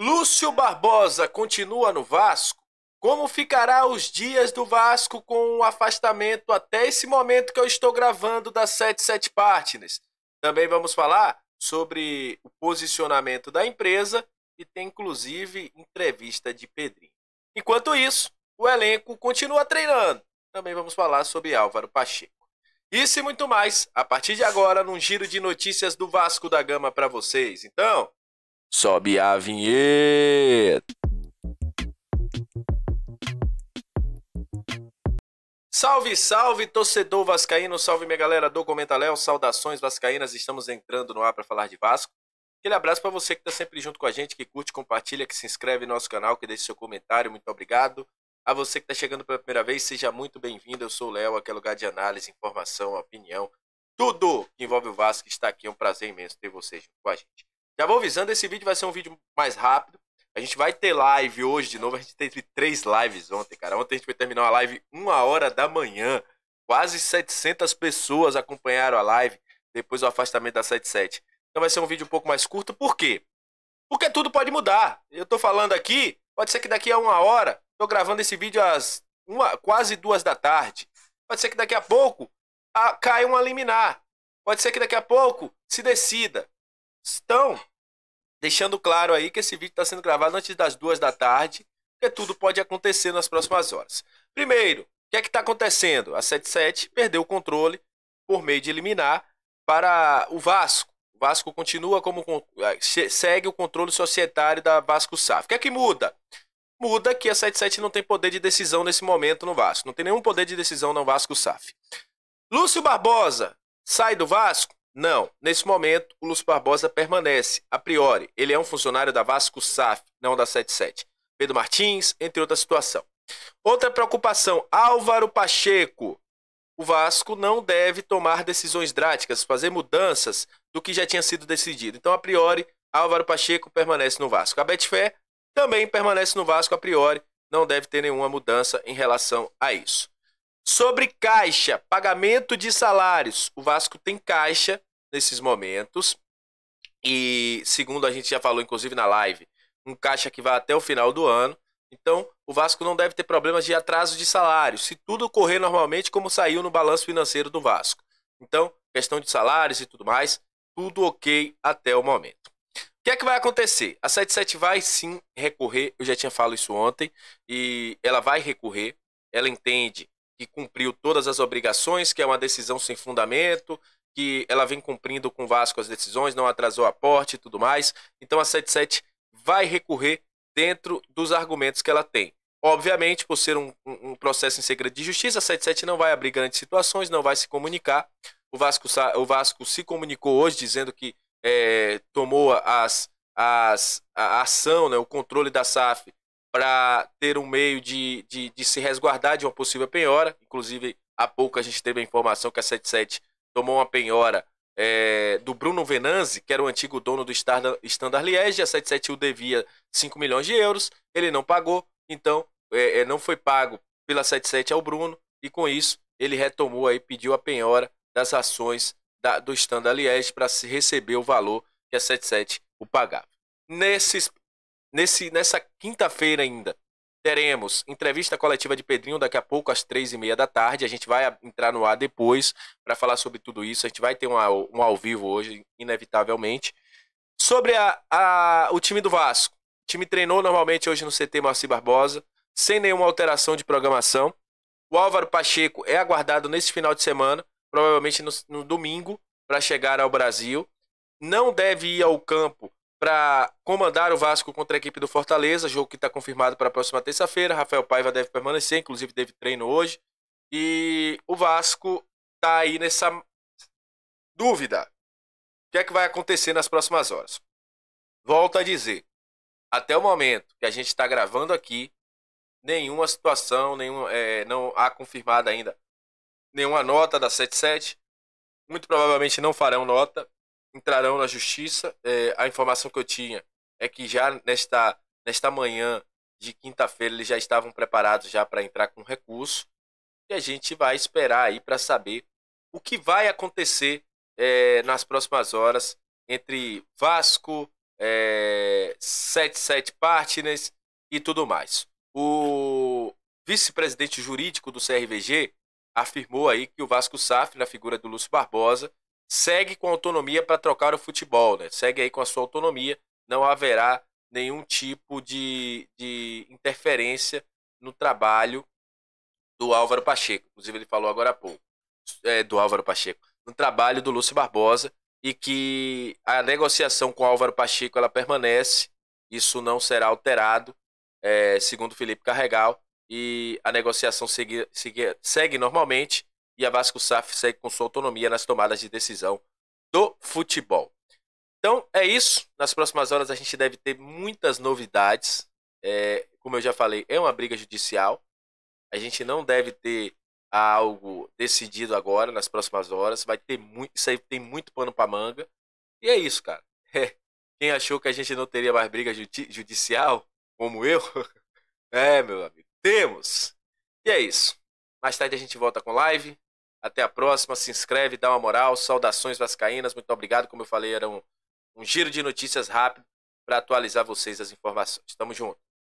Lúcio Barbosa continua no Vasco? Como ficará os dias do Vasco com o afastamento até esse momento que eu estou gravando da 77 Partners? Também vamos falar sobre o posicionamento da empresa e tem inclusive entrevista de Pedrinho. Enquanto isso, o elenco continua treinando. Também vamos falar sobre Álvaro Pacheco. Isso e muito mais a partir de agora num giro de notícias do Vasco da Gama para vocês. Então, Sobe a vinheta. Salve, salve, torcedor vascaíno, salve minha galera do Comentaléu, saudações vascaínas, estamos entrando no ar para falar de Vasco. Aquele abraço para você que está sempre junto com a gente, que curte, compartilha, que se inscreve no nosso canal, que deixa seu comentário, muito obrigado. A você que está chegando pela primeira vez, seja muito bem-vindo, eu sou o Léo, aquele é lugar de análise, informação, opinião, tudo que envolve o Vasco está aqui, é um prazer imenso ter você junto com a gente. Já vou avisando, esse vídeo vai ser um vídeo mais rápido. A gente vai ter live hoje de novo. A gente teve três lives ontem, cara. Ontem a gente foi terminar a live uma hora da manhã. Quase 700 pessoas acompanharam a live depois do afastamento da 77. Então vai ser um vídeo um pouco mais curto. Por quê? Porque tudo pode mudar. Eu tô falando aqui, pode ser que daqui a uma hora, tô gravando esse vídeo às uma, quase duas da tarde. Pode ser que daqui a pouco a, ah, caia uma liminar. Pode ser que daqui a pouco se decida. Então, Deixando claro aí que esse vídeo está sendo gravado antes das duas da tarde, porque tudo pode acontecer nas próximas horas. Primeiro, o que é que está acontecendo? A 77 perdeu o controle por meio de eliminar para o Vasco. O Vasco continua como eh, segue o controle societário da Vasco SAF. O que é que muda? Muda que a 77 não tem poder de decisão nesse momento no Vasco. Não tem nenhum poder de decisão no Vasco SAF. Lúcio Barbosa sai do Vasco? Não, nesse momento, o Lúcio Barbosa permanece, a priori. Ele é um funcionário da Vasco SAF, não da 77. Pedro Martins, entre outra situação. Outra preocupação, Álvaro Pacheco. O Vasco não deve tomar decisões drásticas, fazer mudanças do que já tinha sido decidido. Então, a priori, Álvaro Pacheco permanece no Vasco. A Betfé também permanece no Vasco, a priori, não deve ter nenhuma mudança em relação a isso. Sobre caixa, pagamento de salários. O Vasco tem caixa nesses momentos. E segundo a gente já falou, inclusive na live, um caixa que vai até o final do ano. Então, o Vasco não deve ter problemas de atraso de salário, se tudo correr normalmente como saiu no balanço financeiro do Vasco. Então, questão de salários e tudo mais, tudo ok até o momento. O que é que vai acontecer? A 77 vai sim recorrer, eu já tinha falado isso ontem, e ela vai recorrer. Ela entende que cumpriu todas as obrigações, que é uma decisão sem fundamento, que ela vem cumprindo com o Vasco as decisões, não atrasou aporte e tudo mais. Então a 77 vai recorrer dentro dos argumentos que ela tem. Obviamente, por ser um, um, um processo em segredo de justiça, a 77 não vai abrir grandes situações, não vai se comunicar. O Vasco, o Vasco se comunicou hoje dizendo que é, tomou as, as, a ação, né, o controle da SAF para ter um meio de, de, de, se resguardar de uma possível penhora. Inclusive, há pouco a gente teve a informação que a 77 tomou uma penhora é, do Bruno Venanzi, que era o antigo dono do Standard Liège, a 77U devia 5 milhões de euros, ele não pagou, então é, não foi pago pela 77 ao Bruno, e com isso ele retomou aí, pediu a penhora das ações da, do Standard Liège para se receber o valor que a 77 o pagava. nesse, nessa quinta-feira ainda, Teremos entrevista coletiva de Pedrinho daqui a pouco, às três e meia da tarde. A gente vai entrar no ar depois para falar sobre tudo isso. A gente vai ter um, um ao vivo hoje, inevitavelmente. Sobre a, a, o time do Vasco. O time treinou normalmente hoje no CT Marci Barbosa, sem nenhuma alteração de programação. O Álvaro Pacheco é aguardado nesse final de semana, provavelmente no, no domingo, para chegar ao Brasil. Não deve ir ao campo para comandar o Vasco contra a equipe do Fortaleza, jogo que está confirmado para a próxima terça-feira. Rafael Paiva deve permanecer, inclusive teve treino hoje. E o Vasco está aí nessa dúvida. O que é que vai acontecer nas próximas horas? Volto a dizer, até o momento que a gente está gravando aqui, nenhuma situação, nenhum, é, não há confirmada ainda nenhuma nota da 77. Muito provavelmente não farão nota entrarão na justiça. É, a informação que eu tinha é que já nesta, nesta manhã de quinta-feira eles já estavam preparados já para entrar com recurso. E a gente vai esperar aí para saber o que vai acontecer é, nas próximas horas entre Vasco, é, 77 Partners e tudo mais. O vice-presidente jurídico do CRVG afirmou aí que o Vasco SAF, na figura do Lúcio Barbosa, segue com autonomia para trocar o futebol, né? Segue aí com a sua autonomia, não haverá nenhum tipo de, de interferência no trabalho do Álvaro Pacheco. Inclusive, ele falou agora há pouco, é, do Álvaro Pacheco, no trabalho do Lúcio Barbosa e que a negociação com o Álvaro Pacheco ela permanece, isso não será alterado, é, segundo Felipe Carregal, e a negociação segue, segue, segue normalmente e a Vasco SAF segue com sua autonomia nas tomadas de decisão do futebol. Então é isso. Nas próximas horas a gente deve ter muitas novidades. É, como eu já falei, é uma briga judicial. A gente não deve ter algo decidido agora, nas próximas horas. Vai ter muito. Isso aí tem muito pano pra manga. E é isso, cara. É. Quem achou que a gente não teria mais briga judi judicial, como eu, é, meu amigo. Temos! E é isso. Mais tarde a gente volta com live. Até a próxima, se inscreve, dá uma moral. Saudações vascaínas, muito obrigado. Como eu falei, era um, um giro de notícias rápido para atualizar vocês as informações. Tamo junto.